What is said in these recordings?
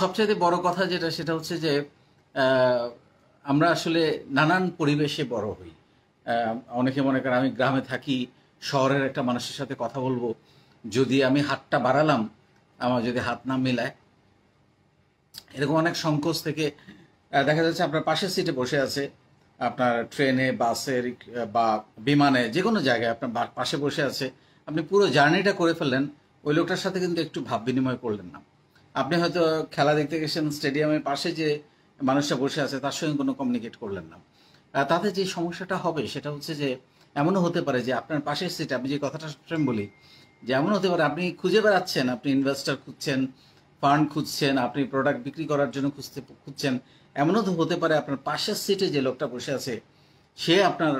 সবচেয়ে বড় কথা যেটা সেটা হচ্ছে যে আমরা আসলে নানান পরিবেশে বড় হই অনেকে মনে করেন আমি গ্রামে থাকি শহরের একটা মানুষের সাথে কথা বলবো যদি আমি হাতটা বাড়ালাম আমার যদি হাত না মেলায় এরকম অনেক সংকোচ থেকে দেখা যাচ্ছে আপনার পাশের সিটে বসে আছে আপনার ট্রেনে বাসের বা বিমানে যে কোনো জায়গায় আপনার পাশে বসে আছে আপনি পুরো জার্নিটা করে ফেললেন ওই লোকটার সাথে কিন্তু একটু ভাব বিনিময় করলেন না আপনি হয়তো খেলা দেখতে গেছেন স্টেডিয়ামের পাশে যে মানুষটা বসে আছে তার সঙ্গে কোনো কমিউনিকেট করলেন না তাতে যে সমস্যাটা হবে সেটা হচ্ছে যে এমনও হতে পারে যে আপনার পাশের সিটে আমি যে কথাটা সবসময় বলি যে এমন হতে পারে আপনি খুঁজে বেড়াচ্ছেন আপনি ইনভেস্টার খুঁজছেন ফান্ড খুঁজছেন আপনি প্রোডাক্ট বিক্রি করার জন্য খুঁজতে খুঁজছেন এমনও তো হতে পারে আপনার পাশের সিটে যে লোকটা বসে আছে সে আপনার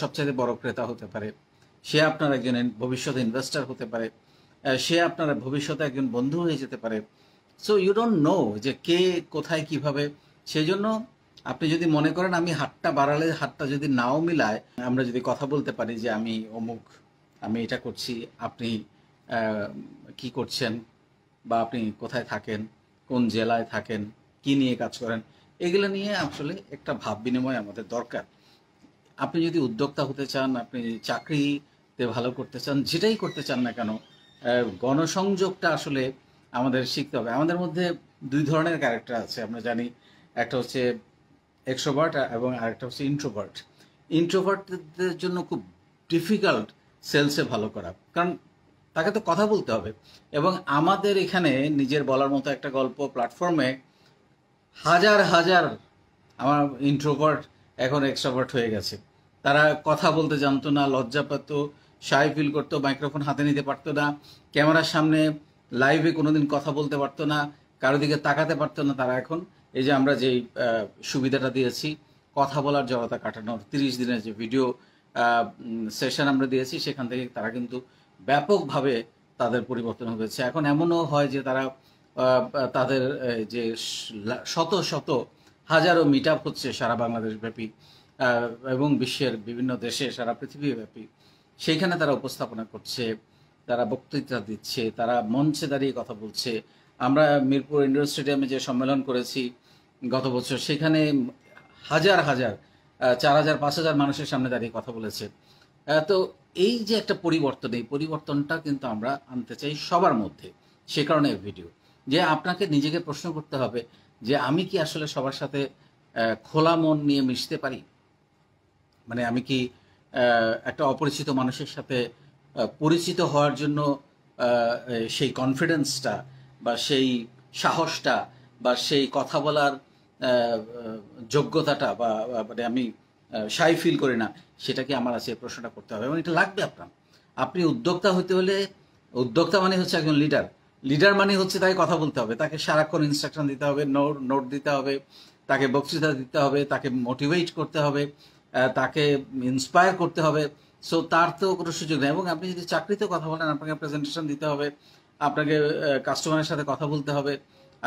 সবচেয়ে বড় ক্রেতা হতে পারে সে আপনার একজন ভবিষ্যতে ইনভেস্টার হতে পারে সে আপনার ভবিষ্যতে একজন বন্ধু হয়ে যেতে পারে সো ইউ ডোন্ট নো যে কে কোথায় কিভাবে সেই জন্য আপনি যদি মনে করেন আমি হাতটা বাড়ালে হাতটা যদি নাও মিলায় আমরা যদি কথা বলতে পারি যে আমি অমুক আমি এটা করছি আপনি কি করছেন বা আপনি কোথায় থাকেন কোন জেলায় থাকেন কি নিয়ে কাজ করেন এগুলো নিয়ে আসলে একটা ভাব বিনিময় আমাদের দরকার আপনি যদি উদ্যোক্তা হতে চান আপনি চাকরিতে ভালো করতে চান যেটাই করতে চান না কেন গণসংযোগটা আসলে আমাদের শিখতে হবে আমাদের মধ্যে দুই ধরনের ক্যারেক্টার আছে আমরা জানি একটা হচ্ছে এক্সোভার্ট এবং আরেকটা হচ্ছে ইন্ট্রোভার্ট ইন্ট্রোভার্টদের জন্য খুব ডিফিকাল্ট সেলসে ভালো করা কারণ তাকে তো কথা বলতে হবে এবং আমাদের এখানে নিজের বলার মতো একটা গল্প প্ল্যাটফর্মে হাজার হাজার আমার ইন্ট্রোভার্ট এখন এক্সট্রোভার্ট হয়ে গেছে তারা কথা বলতে জানতো না লজ্জা পেত সাই ফিল করতো মাইক্রোফোন হাতে নিতে পারতো না ক্যামেরার সামনে লাইভে কোনোদিন কথা বলতে পারতো না কারো দিকে তাকাতে পারতো না তারা এখন এই যে আমরা যে সুবিধাটা দিয়েছি কথা বলার জড়তা কাটানোর তিরিশ দিনের যে ভিডিও সেশন আমরা দিয়েছি সেখান থেকে তারা কিন্তু ব্যাপকভাবে তাদের পরিবর্তন হয়েছে এখন এমনও হয় যে তারা তাদের যে শত শত হাজারো মিট হচ্ছে সারা বাংলাদেশ ব্যাপী এবং বিশ্বের বিভিন্ন দেশে সারা পৃথিবীব্যাপী সেইখানে তারা উপস্থাপনা করছে তারা বক্তৃতা দিচ্ছে তারা মঞ্চে দাঁড়িয়ে কথা বলছে আমরা মিরপুর ইন্ডোর স্টেডিয়ামে যে সম্মেলন করেছি গত বছর সেখানে হাজার হাজার চার হাজার পাঁচ হাজার মানুষের সামনে দাঁড়িয়ে কথা বলেছে তো এই যে একটা পরিবর্তন এই পরিবর্তনটা কিন্তু আমরা আনতে চাই সবার মধ্যে সে কারণে এই ভিডিও যে আপনাকে নিজেকে প্রশ্ন করতে হবে যে আমি কি আসলে সবার সাথে খোলা মন নিয়ে মিশতে পারি মানে আমি কি একটা অপরিচিত মানুষের সাথে পরিচিত হওয়ার জন্য সেই কনফিডেন্সটা বা সেই সাহসটা বা সেই কথা বলার যোগ্যতাটা বা মানে আমি সাই ফিল করি না সেটাকে আমার আছে প্রশ্নটা করতে হবে এবং এটা লাগবে আপনার আপনি উদ্যোক্তা হতে হলে উদ্যোক্তা মানে হচ্ছে একজন লিডার লিডার মানে হচ্ছে তাকে কথা বলতে হবে তাকে সারাক্ষণ ইনস্ট্রাকশন দিতে হবে নোট নোট দিতে হবে তাকে বক্তৃতা দিতে হবে তাকে মোটিভেট করতে হবে তাকে ইন্সপায়ার করতে হবে সো তার তো কোনো সুযোগ নেই এবং আপনি যদি চাকরিতে কথা বলেন আপনাকে প্রেজেন্টেশন দিতে হবে আপনাকে কাস্টমারের সাথে কথা বলতে হবে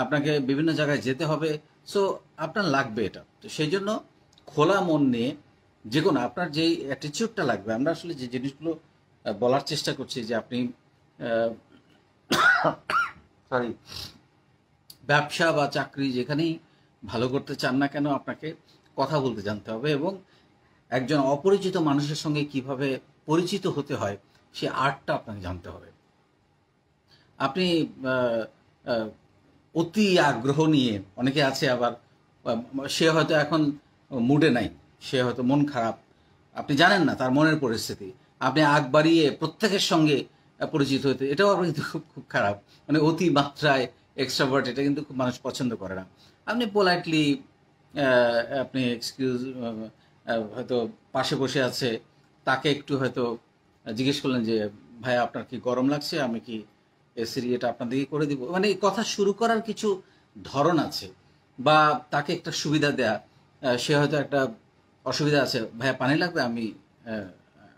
আপনাকে বিভিন্ন জায়গায় যেতে হবে সো আপনার লাগবে এটা তো সেই জন্য খোলা মন নিয়ে যে কোনো আপনার যেই অ্যাটিচিউডটা লাগবে আমরা আসলে যে জিনিসগুলো বলার চেষ্টা করছি যে আপনি সরি ব্যবসা বা চাকরি যেখানেই ভালো করতে চান না কেন আপনাকে কথা বলতে জানতে হবে এবং একজন অপরিচিত মানুষের সঙ্গে কিভাবে পরিচিত হতে হয় সে আর্টটা আপনাকে জানতে হবে আপনি অতি আগ্রহ নিয়ে অনেকে আছে আবার সে হয়তো এখন মুডে নাই সে হয়তো মন খারাপ আপনি জানেন না তার মনের পরিস্থিতি আপনি আগ বাড়িয়ে প্রত্যেকের সঙ্গে পরিচিত হতে এটাও আপনার কিন্তু খুব খুব খারাপ মানে অতি মাত্রায় এক্সট্রাভার্ট এটা কিন্তু খুব মানুষ পছন্দ করে না আপনি পোলাইটলি আপনি এক্সকিউজ হয়তো পাশে বসে আছে তাকে একটু হয়তো জিজ্ঞেস করলেন যে ভাই আপনার কি গরম লাগছে আমি কি এসির ইয়েটা আপনাদেরকে করে দিব মানে এই কথা শুরু করার কিছু ধরন আছে বা তাকে একটা সুবিধা দেয়া সে হয়তো একটা অসুবিধা আছে ভাইয়া পানি লাগবে আমি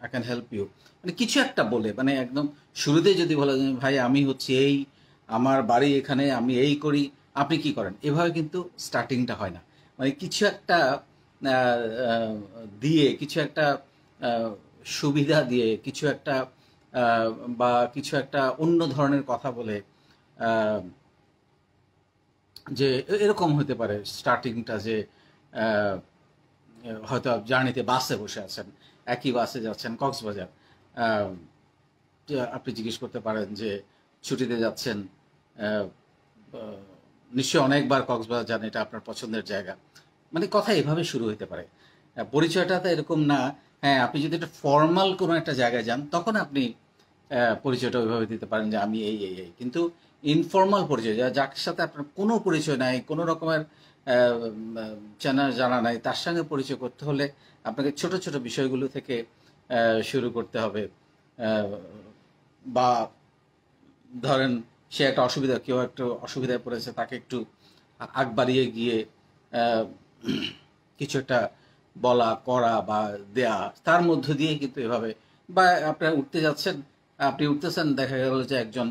আই ক্যান হেল্প ইউ মানে কিছু একটা বলে মানে একদম শুরুতেই যদি যায় ভাই আমি হচ্ছে এই আমার বাড়ি এখানে আমি এই করি আপনি কি করেন এভাবে কিন্তু স্টার্টিংটা হয় না মানে কিছু একটা দিয়ে কিছু একটা সুবিধা দিয়ে কিছু একটা বা কিছু একটা অন্য ধরনের কথা বলে যে এরকম হতে পারে স্টার্টিংটা যে হয়তো জার্নিতে বাসে বসে আছেন একই বাসে যাচ্ছেন কক্সবাজার আপনি জিজ্ঞেস করতে পারেন যে ছুটিতে যাচ্ছেন নিশ্চয়ই অনেকবার কক্সবাজার যান এটা আপনার পছন্দের জায়গা মানে কথা এভাবে শুরু হইতে পারে পরিচয়টা তো এরকম না হ্যাঁ আপনি যদি একটা ফর্মাল কোনো একটা জায়গায় যান তখন আপনি পরিচয়টা ওইভাবে দিতে পারেন যে আমি এই এই এই কিন্তু ইনফর্মাল পরিচয় যা যার সাথে আপনার কোনো পরিচয় নাই কোনো রকমের চেনা জানা নাই তার সঙ্গে পরিচয় করতে হলে আপনাকে ছোট ছোট বিষয়গুলো থেকে শুরু করতে হবে বা ধরেন সে একটা অসুবিধা কেউ একটু অসুবিধায় পড়েছে তাকে একটু আগ বাড়িয়ে গিয়ে কিছু একটা বলা করা বা দেয়া তার মধ্য দিয়ে কিন্তু এভাবে বা আপনার উঠতে যাচ্ছেন আপনি উঠতেছেন দেখা গেল যে একজন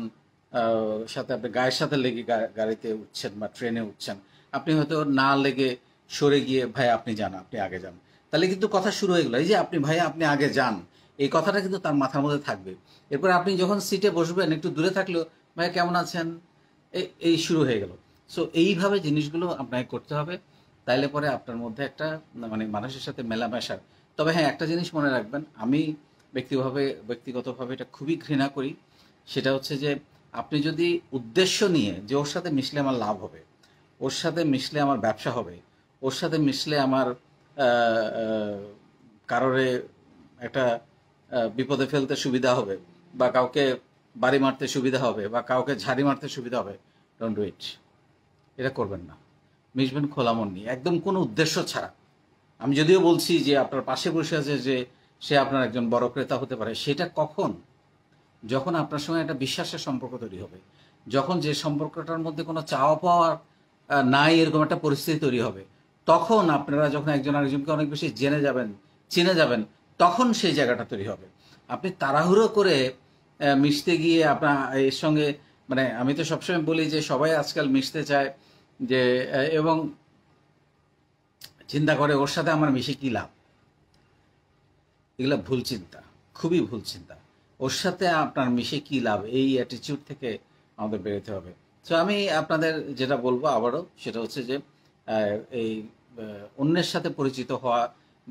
সাথে আপনি গায়ের সাথে লেগে গাড়িতে উঠছেন বা ট্রেনে উঠছেন আপনি হয়তো না লেগে সরে গিয়ে ভাই আপনি যান আপনি আগে যান তাহলে কিন্তু কথা শুরু হয়ে গেলো এই যে আপনি ভাই আপনি আগে যান এই কথাটা কিন্তু তার মাথার মধ্যে থাকবে এরপর আপনি যখন সিটে বসবেন একটু দূরে থাকলেও ভাই কেমন আছেন এই শুরু হয়ে গেল সো এইভাবে জিনিসগুলো আপনাকে করতে হবে তাইলে পরে আপনার মধ্যে একটা মানে মানুষের সাথে মেলামেশার তবে হ্যাঁ একটা জিনিস মনে রাখবেন আমি ব্যক্তিভাবে ব্যক্তিগতভাবে এটা খুবই ঘৃণা করি সেটা হচ্ছে যে আপনি যদি উদ্দেশ্য নিয়ে যে ওর সাথে মিশলে আমার লাভ হবে ওর সাথে মিশলে আমার ব্যবসা হবে ওর সাথে মিশলে আমার কারোরে একটা বিপদে ফেলতে সুবিধা হবে বা কাউকে বাড়ি মারতে সুবিধা হবে বা কাউকে ঝাড়ি মারতে সুবিধা হবে ডোন্ট ডু ইট এটা করবেন না মিশবেন খোলা মন নিয়ে একদম কোনো উদ্দেশ্য ছাড়া আমি যদিও বলছি যে আপনার পাশে বসে আছে যে সে আপনার একজন বড় ক্রেতা হতে পারে সেটা কখন যখন আপনার সঙ্গে একটা বিশ্বাসের সম্পর্ক তৈরি হবে যখন যে সম্পর্কটার মধ্যে কোনো চাওয়া পাওয়ার নাই এরকম একটা পরিস্থিতি তৈরি হবে তখন আপনারা যখন একজন আরেকজনকে অনেক বেশি জেনে যাবেন চিনে যাবেন তখন সেই জায়গাটা তৈরি হবে আপনি তাড়াহুড়ো করে মিশতে গিয়ে আপনার এর সঙ্গে মানে আমি তো সবসময় বলি যে সবাই আজকাল মিশতে চায় যে এবং চিন্তা করে ওর সাথে আমার মিশে কী লাভ এগুলো ভুল চিন্তা খুবই ভুল চিন্তা ওর সাথে আপনার মিশে কী লাভ এই অ্যাটিচিউড থেকে আমাদের বেরোতে হবে তো আমি আপনাদের যেটা বলবো আবারও সেটা হচ্ছে যে এই অন্যের সাথে পরিচিত হওয়া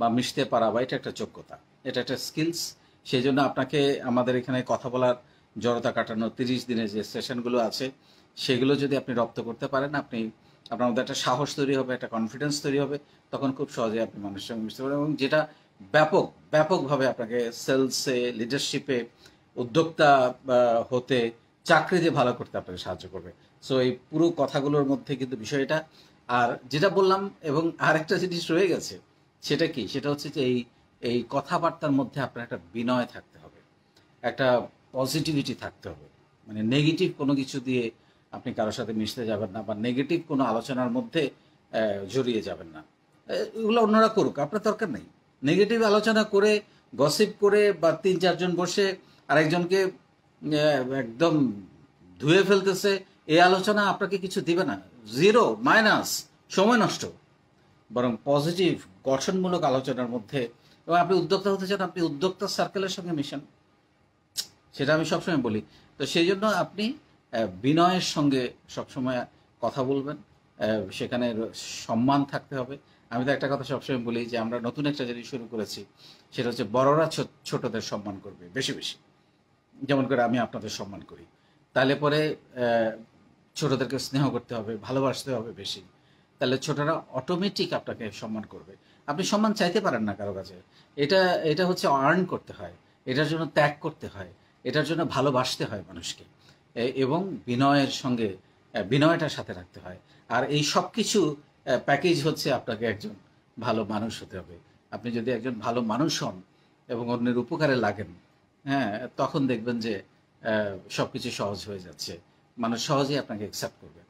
বা মিশতে পারা বা এটা একটা যোগ্যতা এটা একটা স্কিলস সেই জন্য আপনাকে আমাদের এখানে কথা বলার জড়তা কাটানো তিরিশ দিনের যে সেশনগুলো আছে সেগুলো যদি আপনি রপ্ত করতে পারেন আপনি আপনার মধ্যে একটা সাহস তৈরি হবে একটা কনফিডেন্স তৈরি হবে তখন খুব সহজে আপনি মানুষের সঙ্গে মিশতে পারেন এবং যেটা ব্যাপক ব্যাপকভাবে আপনাকে সেলসে লিডারশিপে উদ্যোক্তা হতে চাকরি দিয়ে ভালো করতে আপনাকে সাহায্য করবে সো এই পুরো কথাগুলোর মধ্যে কিন্তু বিষয়টা আর যেটা বললাম এবং আরেকটা জিনিস রয়ে গেছে সেটা কি সেটা হচ্ছে যে এই এই কথাবার্তার মধ্যে আপনার একটা বিনয় থাকতে হবে একটা পজিটিভিটি থাকতে হবে মানে নেগেটিভ কোনো কিছু দিয়ে আপনি কারোর সাথে মিশতে যাবেন না বা নেগেটিভ কোনো আলোচনার মধ্যে জড়িয়ে যাবেন না এগুলো অন্যরা করুক আপনার দরকার নেই নেগেটিভ আলোচনা করে গসিপ করে বা তিন চারজন বসে আরেকজনকে একদম ধুয়ে ফেলতেছে এই আলোচনা আপনাকে কিছু দিবে না জিরো মাইনাস সময় নষ্ট বরং পজিটিভ গঠনমূলক আলোচনার মধ্যে এবং আপনি উদ্যোক্তা হতে চান আপনি উদ্যোক্তা সার্কেলের সঙ্গে মিশন সেটা আমি সবসময় বলি তো সেই জন্য আপনি বিনয়ের সঙ্গে সবসময় কথা বলবেন সেখানে সম্মান থাকতে হবে আমি তো একটা কথা সবসময় বলি যে আমরা নতুন একটা জিনিস শুরু করেছি সেটা হচ্ছে বড়রা ছোটদের সম্মান করবে বেশি বেশি যেমন করে আমি আপনাদের সম্মান করি তাহলে পরে ছোটদেরকে স্নেহ করতে হবে ভালোবাসতে হবে বেশি তাহলে ছোটরা অটোমেটিক আপনাকে সম্মান করবে আপনি সম্মান চাইতে পারেন না কারো কাছে এটা এটা হচ্ছে আর্ন করতে হয় এটার জন্য ত্যাগ করতে হয় এটার জন্য ভালোবাসতে হয় মানুষকে এবং বিনয়ের সঙ্গে বিনয়টা সাথে রাখতে হয় আর এই সব কিছু প্যাকেজ হচ্ছে আপনাকে একজন ভালো মানুষ হতে হবে আপনি যদি একজন ভালো মানুষ হন এবং অন্যের উপকারে লাগেন হ্যাঁ তখন দেখবেন যে সব কিছু সহজ হয়ে যাচ্ছে মানুষ সহজেই আপনাকে অ্যাকসেপ্ট করবে